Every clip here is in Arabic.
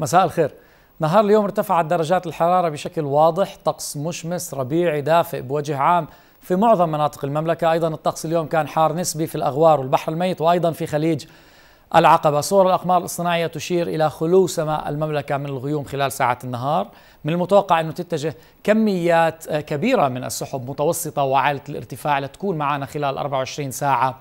مساء الخير نهار اليوم ارتفعت درجات الحرارة بشكل واضح طقس مشمس ربيعي دافئ بوجه عام في معظم مناطق المملكة أيضا الطقس اليوم كان حار نسبي في الأغوار والبحر الميت وأيضا في خليج العقبة صور الأقمار الصناعية تشير إلى خلو سماء المملكة من الغيوم خلال ساعات النهار من المتوقع أنه تتجه كميات كبيرة من السحب متوسطة وعالية الارتفاع لتكون معنا خلال 24 ساعة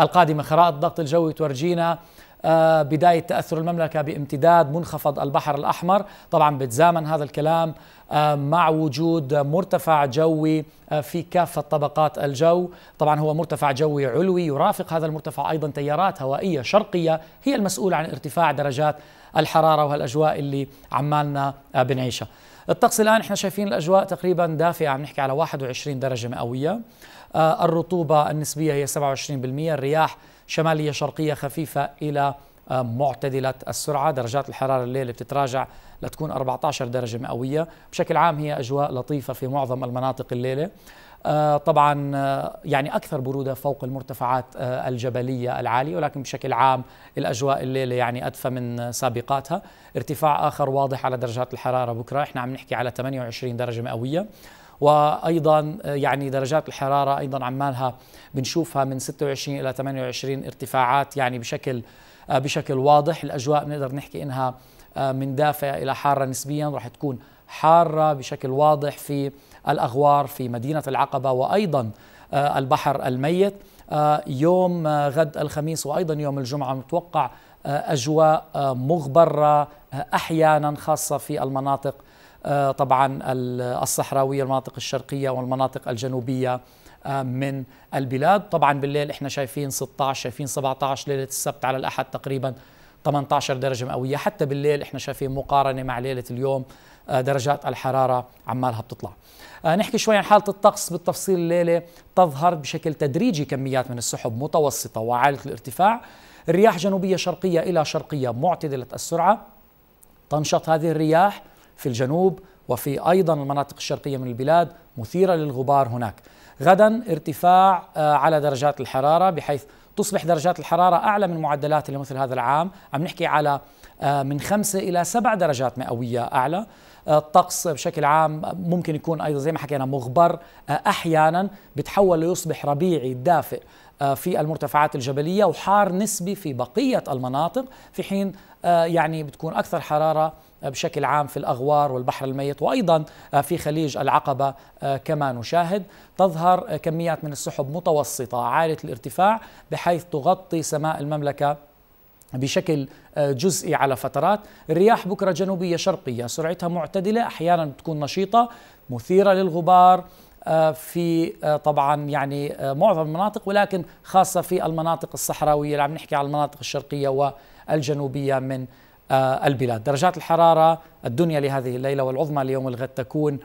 القادمة خرائط الضغط الجوي تورجينا آه، بداية تأثر المملكة بامتداد منخفض البحر الأحمر طبعا بتزامن هذا الكلام آه، مع وجود مرتفع جوي آه، في كافة طبقات الجو طبعا هو مرتفع جوي علوي يرافق هذا المرتفع أيضا تيارات هوائية شرقية هي المسؤولة عن ارتفاع درجات الحرارة وهالأجواء اللي عمالنا بنعيشها الطقس الآن احنا شايفين الأجواء تقريبا دافئة عم نحكي على 21 درجة مئوية الرطوبة النسبية هي 27% الرياح شمالية شرقية خفيفة إلى آه، معتدلة السرعة درجات الحرارة الليل بتتراجع لتكون 14 درجة مئوية بشكل عام هي أجواء لطيفة في معظم المناطق الليلة آه، طبعا آه، يعني أكثر برودة فوق المرتفعات الجبلية العالية ولكن بشكل عام الأجواء الليلة يعني أدفى من سابقاتها ارتفاع آخر واضح على درجات الحرارة بكرة إحنا عم نحكي على 28 درجة مئوية وايضا آه، يعني درجات الحراره ايضا عمالها بنشوفها من 26 الى 28 ارتفاعات يعني بشكل آه، بشكل واضح الاجواء بنقدر نحكي انها آه، من دافئه الى حاره نسبيا راح تكون حاره بشكل واضح في الاغوار في مدينه العقبه وايضا البحر الميت يوم غد الخميس وايضا يوم الجمعه متوقع اجواء مغبره احيانا خاصه في المناطق آه، طبعا الصحراوية المناطق الشرقية والمناطق الجنوبية آه، من البلاد طبعا بالليل احنا شايفين 16 شايفين 17 ليلة السبت على الأحد تقريبا 18 درجة مئوية حتى بالليل احنا شايفين مقارنة مع ليلة اليوم آه، درجات الحرارة عمالها بتطلع نحكي شوي عن حالة الطقس بالتفصيل الليلة تظهر بشكل تدريجي كميات من السحب متوسطة وعالية الارتفاع الرياح جنوبية شرقية إلى شرقية معتدلة السرعة تنشط هذه الرياح في الجنوب وفي أيضا المناطق الشرقية من البلاد مثيرة للغبار هناك غدا ارتفاع آه، على درجات الحرارة بحيث تصبح درجات الحرارة أعلى من معدلات لمثل هذا العام عم نحكي على آه، من خمسة إلى سبع درجات مئوية أعلى آه، الطقس بشكل عام ممكن يكون أيضا زي ما حكينا مغبر أحيانا بتحول ليصبح ربيعي دافئ آه، في المرتفعات الجبلية وحار نسبي في بقية المناطق في حين آه، يعني بتكون أكثر حرارة آه، بشكل عام في الأغوار والبحر الميت وأيضا في خليج العقبة كما نشاهد تظهر كميات من السحب متوسطة عالية الارتفاع بحيث تغطي سماء المملكة بشكل جزئي على فترات الرياح بكرة جنوبية شرقية سرعتها معتدلة أحيانا بتكون نشيطة مثيرة للغبار آه، في آه، طبعا يعني آه، معظم المناطق ولكن خاصة في المناطق الصحراوية اللي عم نحكي عن المناطق الشرقية والجنوبية من البلاد درجات الحرارة الدنيا لهذه الليلة والعظمى ليوم الغد تكون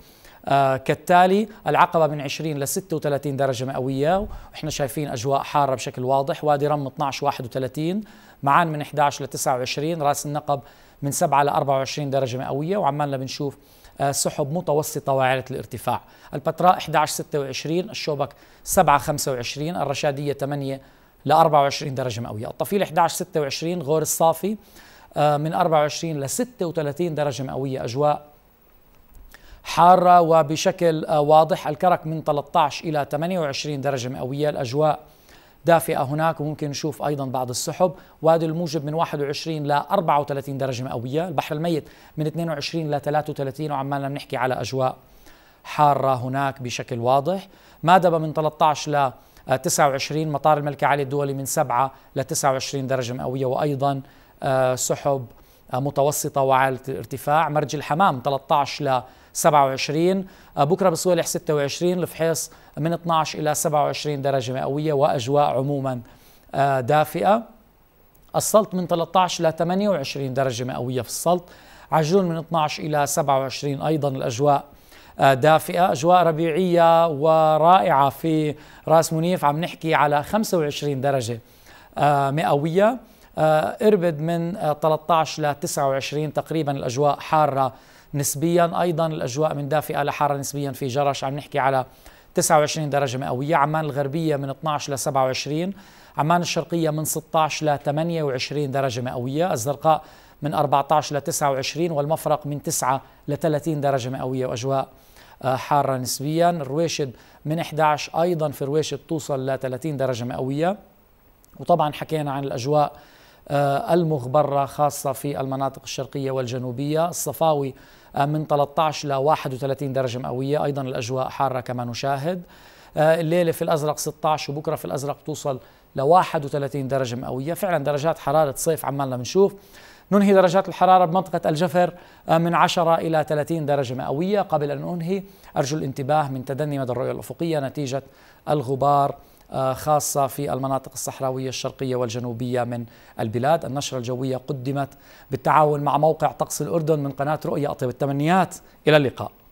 كالتالي العقبة من 20 ل 36 درجة مئوية وإحنا شايفين أجواء حارة بشكل واضح وادي رم 12 31 معان من 11 ل 29 راس النقب من 7 ل 24 درجة مئوية وعمالنا بنشوف آه، سحب متوسطة وعالة الارتفاع البتراء 11-26 الشوبك 7-25 الرشادية 8 ل 24 درجة مئوية الطفيل 11-26 غور الصافي آه، من 24 ل 36 درجة مئوية أجواء حارة وبشكل آه، واضح الكرك من 13 إلى 28 درجة مئوية الأجواء دافئة هناك وممكن نشوف أيضا بعض السحب وادي الموجب من 21 ل 34 درجة مئوية البحر الميت من 22 ل 33 وعمالنا بنحكي على أجواء حارة هناك بشكل واضح مادبة من 13 ل 29 مطار الملك علي الدولي من 7 ل 29 درجة مئوية وأيضا آه، سحب آه، متوسطة وعالية الارتفاع مرج الحمام 13 ل 27 آه، بكرة بصوالح 26 الفحيص من 12 إلى 27 درجة مئوية وأجواء عموما آه، دافئة السلط من 13 إلى 28 درجة مئوية في السلط عجلون من 12 إلى 27 أيضا الأجواء آه، دافئة أجواء ربيعية ورائعة في راس منيف عم نحكي على 25 درجة مئوية آه، اربد من 13 آه، ل 29 تقريبا الاجواء حاره نسبيا ايضا الاجواء من دافئه لحاره نسبيا في جرش عم نحكي على 29 درجه مئويه عمان الغربيه من 12 ل 27 عمان الشرقيه من 16 ل 28 درجه مئويه الزرقاء من 14 ل 29 والمفرق من 9 ل 30 درجه مئويه واجواء آه، حاره نسبيا الرويشد من 11 ايضا في الرويشد توصل ل 30 درجه مئويه وطبعا حكينا عن الاجواء آه، المغبرة خاصة في المناطق الشرقية والجنوبية الصفاوي آه، من 13 ل 31 درجة مئوية أيضا الأجواء حارة كما نشاهد آه، الليلة في الأزرق 16 وبكرة في الأزرق توصل ل 31 درجة مئوية فعلا درجات حرارة صيف عمالنا بنشوف ننهي درجات الحرارة بمنطقة الجفر من 10 إلى 30 درجة مئوية قبل أن أنهي أرجو الانتباه من تدني مدى الرؤية الأفقية نتيجة الغبار آه، خاصة في المناطق الصحراوية الشرقية والجنوبية من البلاد النشرة الجوية قدمت بالتعاون مع موقع طقس الأردن من قناة رؤية أطيب التمنيات إلى اللقاء